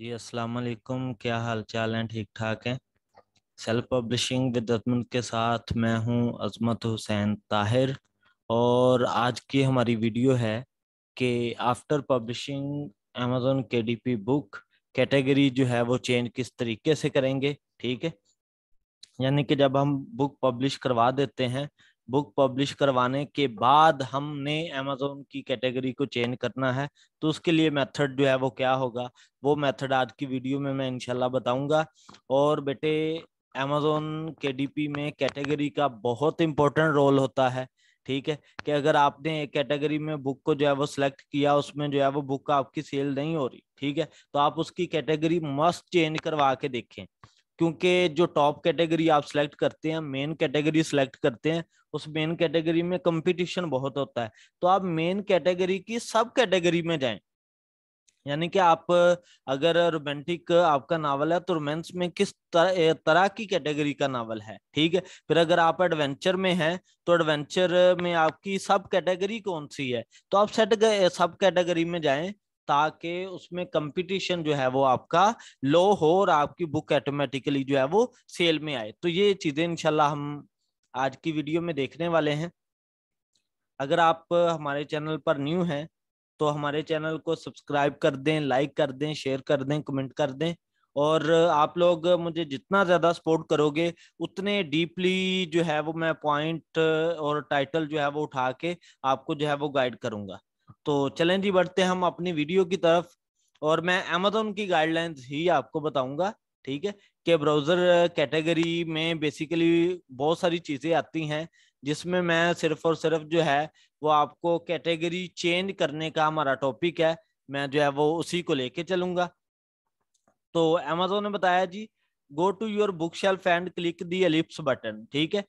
जी अस्सलाम वालेकुम क्या हाल चाल हैं ठीक ठाक हैं सेल्फ पब्लिशिंग अजमत के साथ मैं हूं अजमत हुसैन ताहिर और आज की हमारी वीडियो है कि आफ्टर पब्लिशिंग अमेजोन के डी पी बुक कैटेगरी जो है वो चेंज किस तरीके से करेंगे ठीक है यानी कि जब हम बुक पब्लिश करवा देते हैं बुक पब्लिश करवाने के बाद हमने अमेजोन की कैटेगरी को चेंज करना है तो उसके लिए मेथड जो है वो क्या होगा वो मेथड आज की वीडियो में मैं इनशाला बताऊंगा और बेटे अमेजोन के में कैटेगरी का बहुत इंपॉर्टेंट रोल होता है ठीक है कि अगर आपने एक कैटेगरी में बुक को जो है वो सिलेक्ट किया उसमें जो है वो बुक आपकी सेल नहीं हो रही ठीक है तो आप उसकी कैटेगरी मस्ट चेंज करवा के देखें क्योंकि जो टॉप कैटेगरी आप सिलेक्ट करते हैं मेन कैटेगरी सिलेक्ट करते हैं उस मेन कैटेगरी में कंपटीशन बहुत होता है तो आप मेन कैटेगरी की सब कैटेगरी में जाएं यानी कि आप अगर रोमांटिक आपका नावल है तो रोमांस में किस तरह तरह की कैटेगरी का नावल है ठीक है फिर अगर आप एडवेंचर में हैं तो एडवेंचर में आपकी सब कैटेगरी कौन सी है तो आप सेट सब कैटेगरी में जाएं ताकि उसमें कंपटीशन जो है वो आपका लो हो और आपकी बुक ऑटोमेटिकली जो है वो सेल में आए तो ये चीज़ें इनशाला हम आज की वीडियो में देखने वाले हैं अगर आप हमारे चैनल पर न्यू हैं तो हमारे चैनल को सब्सक्राइब कर दें लाइक कर दें शेयर कर दें कमेंट कर दें और आप लोग मुझे जितना ज़्यादा सपोर्ट करोगे उतने डीपली जो है वो मैं पॉइंट और टाइटल जो है वो उठा के आपको जो है वो गाइड करूँगा तो चलें जी बढ़ते हम अपनी वीडियो की तरफ और मैं अमेजोन की गाइडलाइंस ही आपको बताऊंगा ठीक है कि ब्राउजर कैटेगरी में बेसिकली बहुत सारी चीजें आती हैं जिसमें मैं सिर्फ और सिर्फ जो है वो आपको कैटेगरी चेंज करने का हमारा टॉपिक है मैं जो है वो उसी को लेके चलूंगा तो अमेजोन ने बताया जी go to your bookshelf and click the ellipsis button ठीक है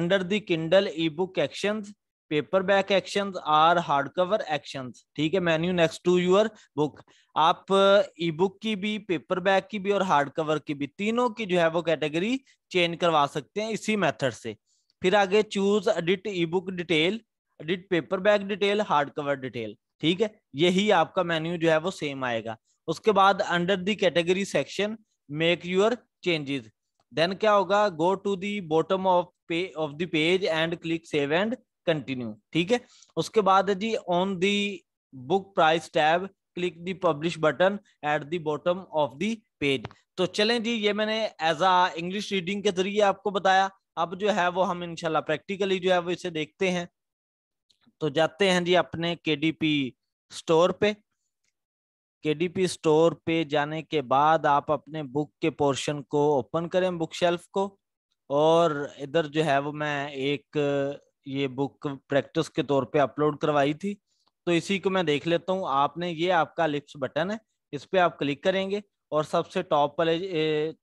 under the Kindle ebook action paperback action or hardcover action ठीक है menu next to your book आप ई uh, बुक की भी पेपर बैक की भी और हार्ड कवर की भी तीनों की जो है वो कैटेगरी चेंज करवा सकते हैं इसी मेथड से फिर आगे choose edit ebook detail edit paperback detail hardcover detail ठीक है यही आपका मेन्यू जो है वो सेम आएगा उसके बाद under the category section make your changes then क्या होगा go to the bottom of page of the page and click save and continue ठीक है उसके बाद है जी on the book price tab click the publish button at the bottom of the page तो चलें जी ये मैंने एज अ इंग्लिश रीडिंग के जरिए आपको बताया अब जो है वो हम इनशाला प्रैक्टिकली जो है वो इसे देखते हैं तो जाते हैं जी अपने के स्टोर पे के स्टोर पे जाने के बाद आप अपने बुक के पोर्शन को ओपन करें बुक शेल्फ को और इधर जो है वो मैं एक ये बुक प्रैक्टिस के तौर पे अपलोड करवाई थी तो इसी को मैं देख लेता हूँ आपने ये आपका लिप्स बटन है इस पर आप क्लिक करेंगे और सबसे टॉप पर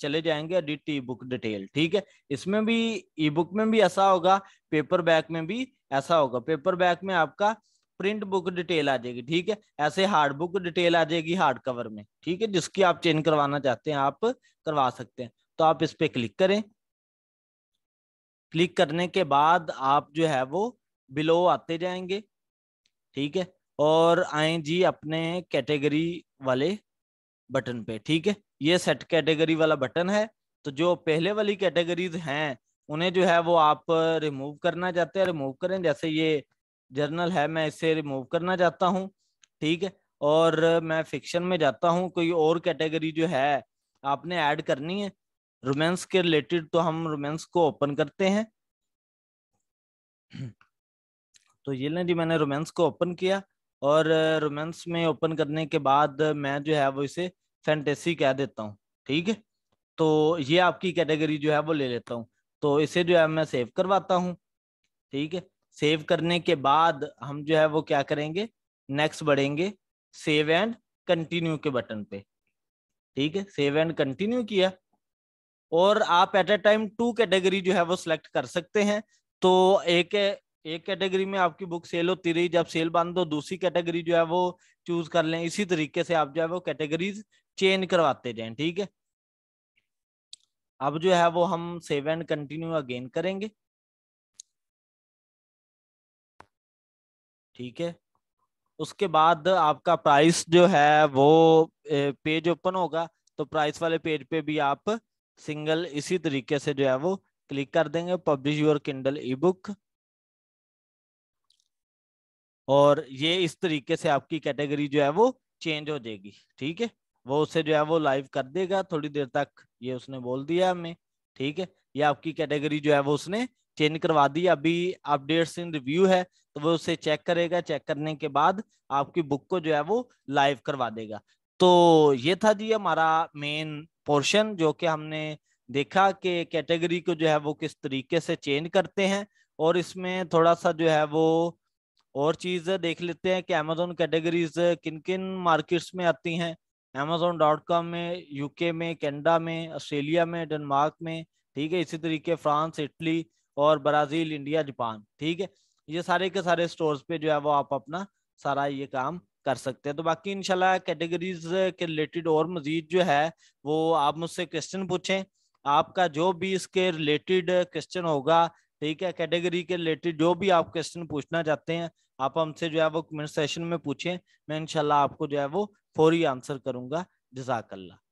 चले जाएंगे एडिट ई बुक डिटेल ठीक है इसमें भी ई बुक में भी ऐसा होगा पेपर बैक में भी ऐसा होगा पेपर बैक में आपका प्रिंट बुक डिटेल आ जाएगी ठीक है ऐसे हार्ड बुक डिटेल आ जाएगी हार्ड कवर में ठीक है जिसकी आप चेंज करवाना चाहते हैं आप करवा सकते हैं तो आप इस पर क्लिक करें क्लिक करने के बाद आप जो है वो बिलो आते जाएंगे ठीक है और आए जी अपने कैटेगरी वाले बटन पे ठीक है ये सेट कैटेगरी वाला बटन है तो जो पहले वाली कैटेगरीज हैं उन्हें जो है वो आप रिमूव करना चाहते हैं रिमूव करें जैसे ये जर्नल है मैं इसे रिमूव करना चाहता हूँ ठीक है और मैं फिक्शन में जाता हूँ कोई और कैटेगरी जो है आपने ऐड करनी है रोमांस के रिलेटेड तो हम रोमांस को ओपन करते हैं तो ये ना जी मैंने रोमांस को ओपन किया और रोमांस में ओपन करने के बाद मैं जो है वो इसे फैंटेसी कह देता हूँ ठीक है तो ये आपकी कैटेगरी जो है वो ले लेता हूँ तो इसे जो है मैं सेव करवाता हूँ ठीक है सेव करने के बाद हम जो है वो क्या करेंगे नेक्स्ट बढ़ेंगे सेव एंड कंटिन्यू के बटन पे ठीक है सेव एंड कंटिन्यू किया और आप at a time two category जो है वो सिलेक्ट कर सकते हैं तो एक एक कैटेगरी में आपकी बुक सेल होती रही जब सेल बंद हो दूसरी कैटेगरी जो है वो चूज कर लें इसी तरीके से आप जो है वो कैटेगरीज चेंज करवाते जाए ठीक है अब जो है वो हम सेव एंड कंटिन्यू अगेन करेंगे ठीक है उसके बाद आपका प्राइस जो है वो पेज ओपन होगा तो प्राइस वाले पेज पे भी आप सिंगल इसी तरीके से जो है वो क्लिक कर देंगे publish your Kindle ebook और ये इस तरीके से आपकी कैटेगरी जो है वो चेंज हो जाएगी ठीक है वो उसे जो है वो लाइव कर देगा थोड़ी देर तक ये उसने बोल दिया हमें ठीक है ये आपकी कैटेगरी जो है वो उसने चेंज करवा दी अभी अपडेट्स इन रिव्यू है तो वो उसे चेक करेगा चेक करने के बाद आपकी बुक को जो है वो लाइव करवा देगा तो ये था जी हमारा मेन पोर्शन जो कि हमने देखा कि कैटेगरी को जो है वो किस तरीके से चेंज करते हैं और इसमें थोड़ा सा जो है वो और चीज़ देख लेते हैं कि अमेजोन कैटेगरीज किन किन मार्केट्स में आती हैं अमेजोन डॉट कॉम में यूके में कैनेडा में ऑस्ट्रेलिया में डेनमार्क में ठीक है इसी तरीके फ्रांस इटली और ब्राज़ील इंडिया जापान ठीक है ये सारे के सारे स्टोर्स पे जो है वो आप अपना सारा ये काम कर सकते हैं तो बाकी इनशाला कैटेगरीज के रिलेटेड और मजीद जो है वो आप मुझसे क्वेश्चन पूछें आपका जो भी इसके रिलेटेड क्वेश्चन होगा ठीक है कैटेगरी के रिलेटेड जो भी आप क्वेश्चन पूछना चाहते हैं आप हमसे जो है वो कमेंट सेशन में पूछें मैं इनशाला आपको जो है वो फौरी आंसर करूंगा जजाकल्ला